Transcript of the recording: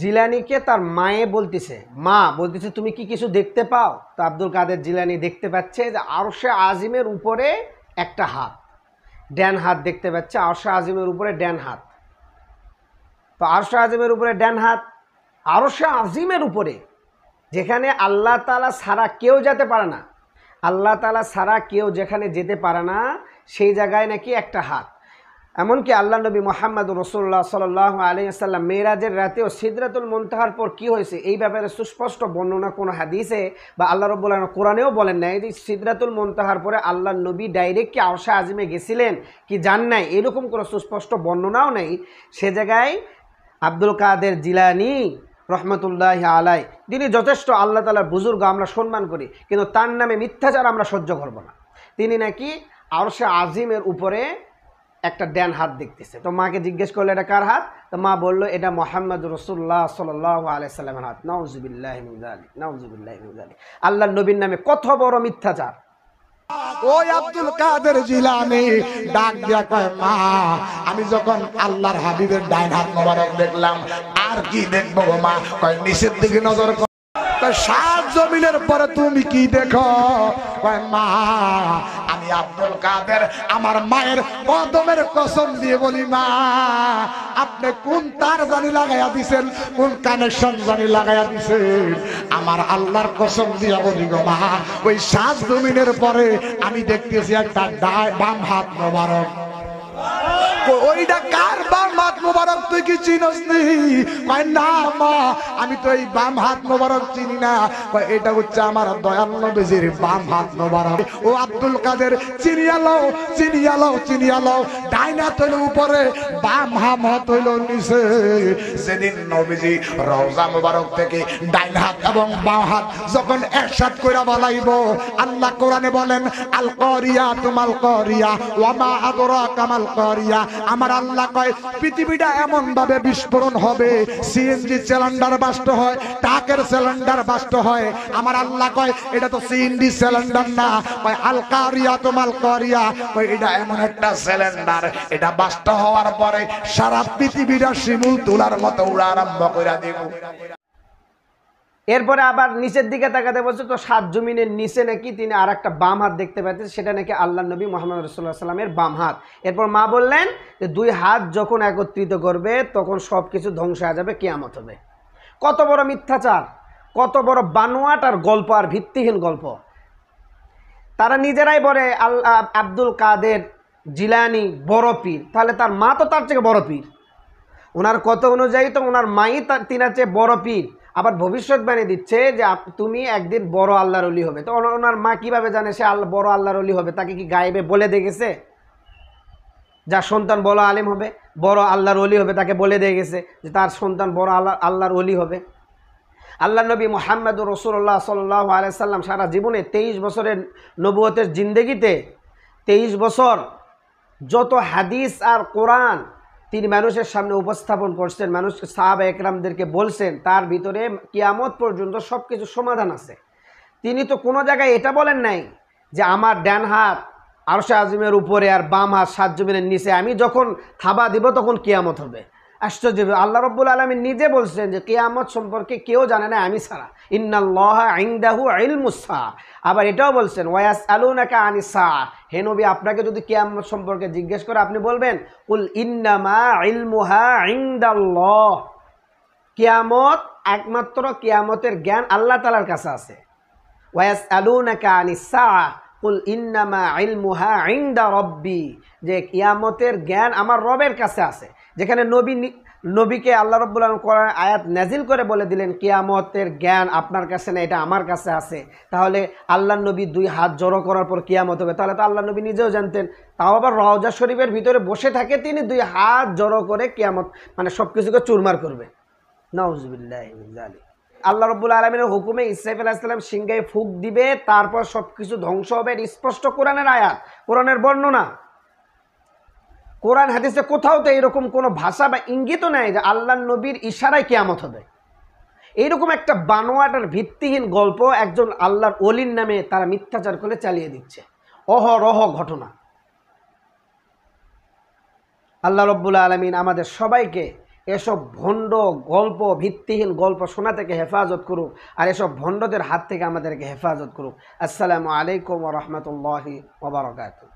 জিলানিকে তার মায়ে বলতেছে মা বলতেছে তুমি কি কিছু দেখতে পাও তো আব্দুল কাদের জিলানি দেখতে পাচ্ছে যে আরশে আজিমের উপরে একটা হাত ড্যান হাত দেখতে পাচ্ছে আরশে আজিমের উপরে ড্যান হাত তো আরশে আজিমের উপরে ড্যান হাত আরশে আজিমের উপরে যেখানে আল্লাহ তালা ছাড়া কেউ যেতে পারে না আল্লাহ তালা ছাড়া কেউ যেখানে যেতে পারে না সেই জায়গায় নাকি একটা হাত এমনকি আল্লাহ নবী মোহাম্মদ রসুল্লাহ সাল আলিয়াল্লাম মেয়েরাজের রাতেও সিদরাতুল মন্তাহার পর কী হয়েছে এই ব্যাপারে সুস্পষ্ট বর্ণনা কোনো হাদিসে বা আল্লাহ রব্বুল্লাহ কোরআনেও বলেন নাই যে সিদরাতুল মন্তাহার পরে আল্লাহ নবী ডাইরেক্ট কি আওসা আজিমে গেছিলেন কি জান নাই এরকম কোনো সুস্পষ্ট বর্ণনাও নেই সে জায়গায় আব্দুল কাদের জিলানি রহমতুল্লাহ আলাই তিনি যথেষ্ট আল্লাহ তালার বুজুর্গ আমরা সম্মান করি কিন্তু তার নামে মিথ্যাচার আমরা সহ্য করব না তিনি নাকি আরশে আজিমের উপরে একটা ড্যান হাত দেখতেছে তো মাকে জিজ্ঞেস করলো এটা কার হাত তো মা বললো এটা মোহাম্মদ রসুল্লাহ সাল আলাইসাল্লামের হাত নজুবিল্লাহ নজুবিল্লাহ আল্লাহ নবীর নামে কত বড় মিথ্যাচার আমি যখন আল্লাহর হাবিবের ডাইন হাত মোবারক দেখলাম আর কি দেখবো মা কয় নিষেধ দিকে নজর তো সাত জমিনের পরে তুমি কি দেখো মা আমি আব্দুল কাদের আমার মায়ের কদমের কসম দিয়ে বলি মা আপনি কোন তার জানি লাগাইয়া দিছেন কোন কানেকশন জানি লাগাইয়া দিছেন আমার আল্লাহর কসম দিয়া বলি গো মা ওই সাত জমিনের পরে আমি দেখতেছি একটা বাম হাত মোবারক ওইটা কার বাম হাত মোবারক তুই কি চিনস না মা আমি তো এই বাম হাত মোবারক চিনি না এটা হচ্ছে আমার দয়াল নবীজির বাম হাত মোবারক ও আব্দুল কাদের চিনিয়া লও চিনিয়া লও চিনিয়া লও ডাইন হাত হইল উপরে বাম হাম হাত হইল নিচে সেদিন নবীজি রওজা মোবারক থেকে ডাইন হাত এবং বাম হাত যখন একসাথ কইরা বালাইব আল্লাহ কোরআনে বলেন আল করিয়া তোমাল করিয়া মা আদরা কামাল করিয়া আমার আল্লাহ কয় পৃথিবীটা এমন ভাবে বিস্ফোরণ হবে সিএনজি সিলিন্ডার বাস্ট হয় টাকের সিলিন্ডার বাস্ট হয় আমার আল্লাহ কয় এটা তো সিএনজি সিলিন্ডার না কয় আলকারিয়া তোমাল করিয়া কয় এটা এমন একটা সিলিন্ডার এটা বাস্ট হওয়ার পরে সারা পৃথিবীটা শিমুল তোলার মতো উড়া আরম্ভ করে দেব এরপরে আবার নিচের দিকে তাকাতে বলছে তো সাত জমিনের নিচে নাকি তিনি আর একটা বাম হাত দেখতে পাচ্ছেন সেটা নাকি আল্লাহ নবী মোহাম্মদ রসুল্লাহ সাল্লামের বাম হাত এরপর মা বললেন যে দুই হাত যখন একত্রিত করবে তখন সব কিছু ধ্বংস হয়ে যাবে কেয়ামত হবে কত বড় মিথ্যাচার কত বড় বানোয়াট আর গল্প আর ভিত্তিহীন গল্প তারা নিজেরাই বলে আল্লাহ আব্দুল কাদের জিলানি বড় পীর তাহলে তার মা তো তার থেকে বড় পীর ওনার কত অনুযায়ী তো ওনার মাই তার তিনার চেয়ে বড় পীর আবার ভবিষ্যৎবাণী দিচ্ছে যে তুমি একদিন বড় আল্লাহর অলি হবে তো ওনার মা কিভাবে জানে সে আল্লাহ বড় আল্লাহর অলি হবে তাকে কি গায়েবে বলে দেখেছে যা সন্তান বড় আলেম হবে বড় আল্লাহর অলি হবে তাকে বলে দিয়ে গেছে যে তার সন্তান বড় আল্লাহ আল্লাহর অলি হবে আল্লাহ নবী মোহাম্মদুর রসুল্লাহ সাল আলাইসাল্লাম সারা জীবনে তেইশ বছরের নবুয়তের জিন্দেগিতে তেইশ বছর যত হাদিস আর কোরআন তিনি মানুষের সামনে উপস্থাপন করছেন মানুষ সাহাব একরামদেরকে বলছেন তার ভিতরে কিয়ামত পর্যন্ত সব কিছু সমাধান আছে তিনি তো কোনো জায়গায় এটা বলেন নাই যে আমার ডান হাত আরশে আজমের উপরে আর বাম হাত সাত জমিনের নিচে আমি যখন থাবা দিব তখন কিয়ামত হবে আশ্চর্য আল্লাহ রব্বুল আলমী নিজে বলছেন যে কেয়ামত সম্পর্কে কেউ জানে না আমি সারা ইন্নাল্লাহু মুসা আবার এটাও বলছেন ওয়াস আলুনাকা আনিসা হে নবী আপনাকে যদি কেয়ামত সম্পর্কে জিজ্ঞেস করে আপনি বলবেন উল ইন্নামা মুহা ইন্দাল্লাহ কেয়ামত একমাত্র কেয়ামতের জ্ঞান আল্লাহ তালার কাছে আছে ওয়াস আলুনাকা সা কুল ইন্নামা ইলমুহা ইন্দা রব্বি যে ইয়ামতের জ্ঞান আমার রবের কাছে আছে যেখানে নবী নবীকে আল্লাহ রব্বুল কোরআন আয়াত নাজিল করে বলে দিলেন কিয়ামতের জ্ঞান আপনার কাছে না এটা আমার কাছে আছে তাহলে আল্লাহ নবী দুই হাত জড়ো করার পর কিয়ামত হবে তাহলে তো আল্লাহ নবী নিজেও জানতেন তাও আবার রওজা শরীফের ভিতরে বসে থাকে তিনি দুই হাত জড়ো করে কিয়ামত মানে সব কিছুকে চুরমার করবে নওয়াজ আল্লাহ রব্বুল আলমিনের হুকুমে ইসাইফ আলাহিসাল্লাম সিংহায় ফুক দিবে তারপর সব কিছু ধ্বংস হবে স্পষ্ট কোরআনের আয়াত কোরআনের বর্ণনা কোরআন হাদিসে কোথাও তো এরকম কোনো ভাষা বা ইঙ্গিতও নেই যে আল্লাহ নবীর ইশারায় কেয়ামত হবে এইরকম একটা বানোয়াটার ভিত্তিহীন গল্প একজন আল্লাহর অলির নামে তারা মিথ্যাচার করে চালিয়ে দিচ্ছে অহরহ ঘটনা আল্লাহ রব্বুল আলমিন আমাদের সবাইকে এসব ভণ্ড গল্প ভিত্তিহীন গল্প শোনা থেকে হেফাজত করুক আর এসব ভণ্ডদের হাত থেকে আমাদেরকে হেফাজত করুক আসসালামু আলাইকুম রহমতুল্লাহি ওবরকাতু